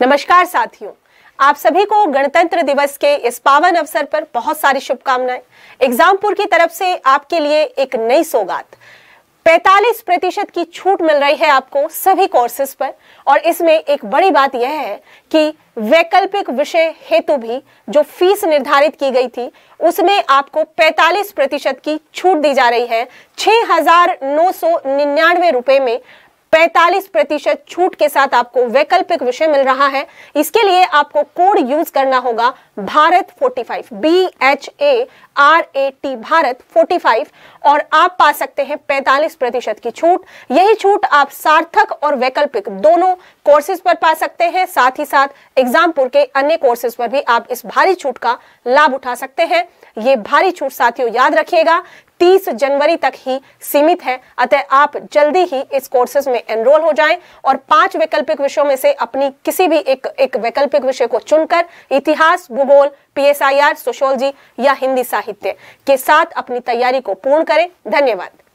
नमस्कार साथियों आप सभी को गणतंत्र दिवस के इस पावन अवसर पर बहुत सारी शुभकामनाएं एग्जामपुर की तरफ से आपके लिए एक नई सौगात 45 प्रतिशत की छूट मिल रही है आपको सभी कोर्सेज पर और इसमें एक बड़ी बात यह है कि वैकल्पिक विषय हेतु भी जो फीस निर्धारित की गई थी उसमें आपको 45 प्रतिशत की छूट दी जा रही है छह हजार रुपए में 45 प्रतिशत छूट के साथ आपको वैकल्पिक विषय मिल रहा है इसके लिए आपको कोड यूज करना होगा Bharat 45 B H A R A T Bharat 45 और आप पा सकते हैं 45 प्रतिशत की छूट यही छूट आप सार्थक और वैकल्पिक दोनों कोर्सेज पर पा सकते हैं साथ ही साथ एग्जामपुर के अन्य कोर्सेज पर भी आप इस भारी छूट का लाभ उठा सकते हैं ये भारी छूट साथियों याद रखिएगा 30 जनवरी तक ही सीमित है अतः आप जल्दी ही इस कोर्सेज में एनरोल हो जाएं और पांच वैकल्पिक विषयों में से अपनी किसी भी एक एक वैकल्पिक विषय को चुनकर इतिहास भूगोल पीएसआईआर सोशोलॉजी या हिंदी साहित्य के साथ अपनी तैयारी को पूर्ण करें धन्यवाद